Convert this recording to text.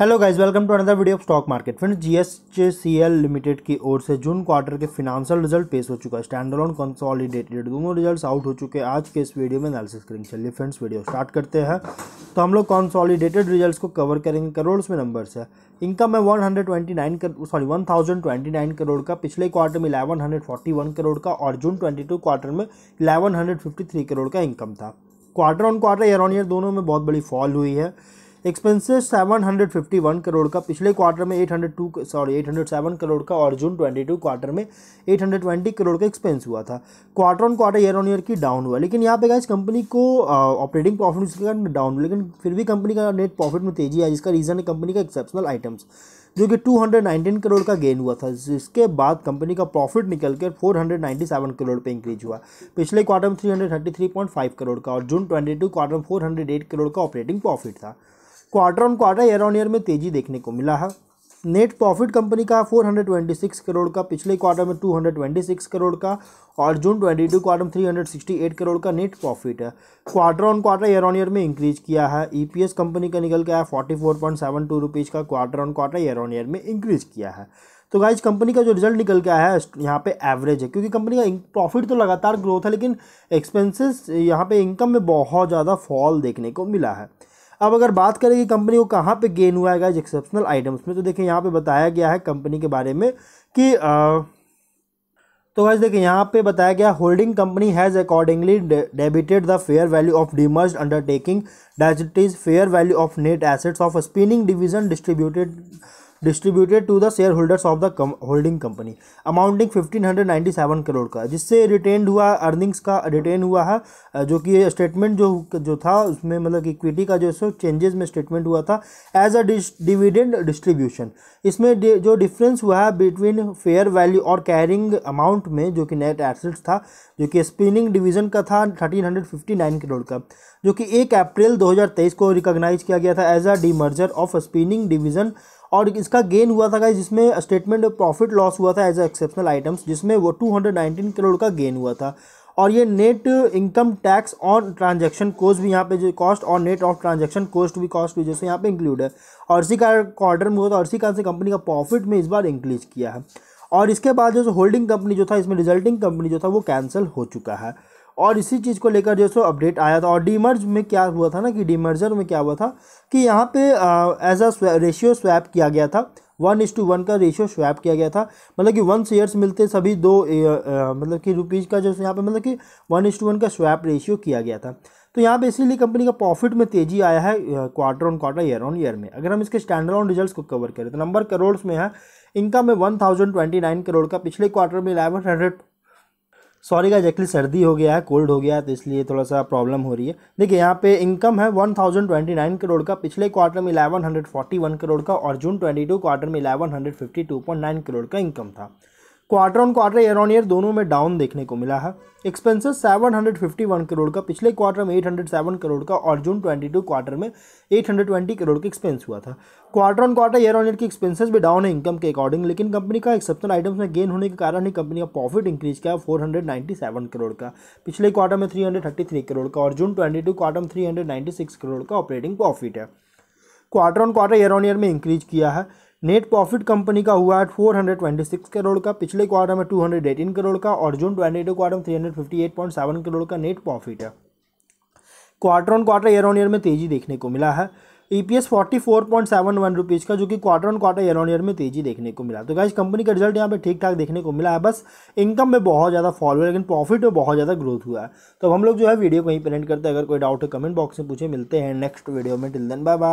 hello guys welcome to another video of stock market friends L limited की ओर से June quarter के financial result पेश हो चुका है ऑन कंसोलिडेटेड दोनों रिजल्ट्स आउट हो चुके हैं आज के इस वीडियो में एनालिसिस करेंगे चलिए फ्रेंड्स वीडियो स्टार्ट करते हैं तो हम लोग कॉन्सॉलीडेटेड रिजल्ट को कवर करेंगे करोड़ में नंबर है इनकम है वन कर सॉरी वन करोड़ का पिछले क्वार्टर में इलेवन करोड़ का और जून ट्वेंटी क्वार्टर में इलेवन करोड़ का इनकम था quarter on quarter year on year दोनों में बहुत बड़ी फॉल हुई है एक्सपेंसेस 751 करोड़ का पिछले क्वार्टर में 802 सॉरी 807 करोड़ का और जून 22 क्वार्टर में 820 करोड़ का एक्सपेंस हुआ था quarter on quarter year on year की डाउन हुआ लेकिन यहाँ पे गाइस कंपनी को ऑपरेटिंग प्रॉफिट कारण डाउन हुआ लेकिन फिर भी कंपनी का नेट प्रॉफिट में तेजी आई जिसका रीज़न है कंपनी का एक्सेप्शनल आइटम्स जो कि 219 करोड़ का गेन हुआ था जिसके बाद कंपनी का प्रॉफिट निकल कर 497 करोड़ पे इंक्रीज हुआ पिछले क्वार्टर में 333.5 करोड़ का और जून 22 क्वार्टर में 408 करोड़ का ऑपरेटिंग प्रॉफिट था quarter on quarter year on year में तेजी देखने को मिला है नेट प्रॉफिट कंपनी का 426 करोड़ का पिछले क्वार्टर में 226 करोड़ का और जून 22 क्वार्टर में 368 करोड़ का नेट प्रॉफिट है quarter on quarter year on year में इंक्रीज किया है ईपीएस e कंपनी का निकल के आया forty four point seven two rupees का quarter on quarter year on year में इंक्रीज किया है तो गाइज कंपनी का जो रिजल्ट निकल के आया है यहाँ पे एवरेज है क्योंकि कंपनी का प्रॉफिट तो लगातार ग्रोथ है लेकिन एक्सपेंसेस यहाँ पे इनकम में बहुत ज़्यादा फॉल देखने को मिला है अब अगर बात करें कि कंपनी को कहाँ पे गेन हुआ है एक्सेप्शनल आइटम्स में तो देखिए यहाँ पे बताया गया है कंपनी के बारे में कि आ, तो वैसे देखिए यहाँ पे बताया गया holding company has accordingly debited the fair value of demerge undertaking it is fair value of net assets of spinning division distributed distributed to the share holders of the holding company amounting 1597 crore का जिससे retained हुआ earnings का retain हुआ है जो कि statement जो जो था उसमें मतलब इक्विटी का जो है चेंजेस में स्टेटमेंट हुआ था एज अ डिविडेंड डिस्ट्रीब्यूशन इसमें जो डिफरेंस हुआ है बिटवीन फेयर वैल्यू और कैरिंग अमाउंट में जो कि नेट एसेट्स था जो कि स्पिनिंग डिवीजन का था नाइन करोड़ का जो कि एक अप्रैल 2023 को रिकॉग्नाइज किया गया था as a demerger of spinning division और इसका गेन हुआ था गाइज जिसमें स्टेटमेंट प्रॉफिट लॉस हुआ था एज एक्सेप्शनल आइटम्स जिसमें वो 219 करोड़ का गेन हुआ था और ये net income tax on transaction cost भी यहाँ पे जो कॉस्ट और नेट ऑफ ट्रांजैक्शन कोस्ट भी कॉस्ट भी जैसे यहाँ पे इंक्लूड है और इसी का क्वार्टर में हुआ था और इसी कारण से कंपनी का प्रॉफिट में इस बार इंक्रीज किया है और इसके बाद जो होल्डिंग कंपनी जो था इसमें रिजल्टिंग कंपनी जो था वो कैंसिल हो चुका है और इसी चीज़ को लेकर जो सो अपडेट आया था और डीमर्ज में क्या हुआ था ना कि डीमर्जर में क्या हुआ था कि यहाँ पे एज अ रेशियो स्वैप किया गया था वन इस टू वन का रेशियो स्वैप किया गया था मतलब कि वन शेयर्स मिलते सभी दो ए, ए, मतलब कि रुपीज़ का जो यहाँ पे मतलब कि वन इज टू वन का स्वैप रेशियो किया गया था तो यहाँ पे इसीलिए कंपनी का प्रॉफिट में तेजी आया है quarter on quarter year on year में अगर हम इसके स्टैंडर्ड ऑन रिजल्ट को कवर करें तो नंबर करोड़ में है इनकम में one thousand twenty nine crore का पिछले क्वार्टर में इलेवन हंड्रेड सॉरी का एक्चुअली सर्दी हो गया है कोल्ड हो गया है तो इसलिए थोड़ा सा प्रॉब्लम हो रही है देखिए यहाँ पे इनकम है 1029 करोड़ का पिछले क्वार्टर में 1141 करोड़ का और जून 22 क्वार्टर में 1152.9 करोड़ का इनकम था quarter on quarter year on year दोनों में डाउन देखने को मिला है एक्सपेंसेस 751 करोड़ का पिछले क्वार्टर में 807 करोड़ का और जून 22 क्वार्टर में 820 करोड़ का एक्सपेंस हुआ था quarter on quarter year on year की एक्सपेंसेस भी डाउन है इनकम के अकॉर्डिंग लेकिन कंपनी का एक्सेप्शन आइटम्स में गेन होने के कारण ही कंपनी का प्रॉफिट इंक्रीज किया फोर करोड़ का पिछले क्वार्टर में थ्री करोड़ का और जून ट्वेंटी क्वार्टर में थ्री करोड़ का ऑपरेटिंग प्रॉफिट है quarter on quarter year on year में इंक्रीज किया है नेट प्रॉफिट कंपनी का हुआ है four hundred twenty six crore का पिछले क्वार्टर में टू हंड्रेड एटीन करोड़ का और जून ट्वेंटी टू क्वार्टर में three hundred fifty eight point seven crore का नेट प्रॉफिट है quarter on quarter year on year में तेजी देखने को मिला है E P S forty four point seven one rupees का जो कि quarter on quarter year on year में तेजी देखने को मिला तो गाइज कंपनी का रिजल्ट यहाँ पे ठीक ठाक देखने को मिला है बस इनकम में बहुत ज़्यादा फॉल हुआ लेकिन प्रॉफिट में बहुत ज़्यादा ग्रोथ हुआ है तो हम लोग जो है वीडियो को ही पेरेंट करते हैं अगर कोई डाउट है कमेंट बॉक्स में पूछे मिलते हैं नेक्स्ट वीडियो में टिल देन बाय बाय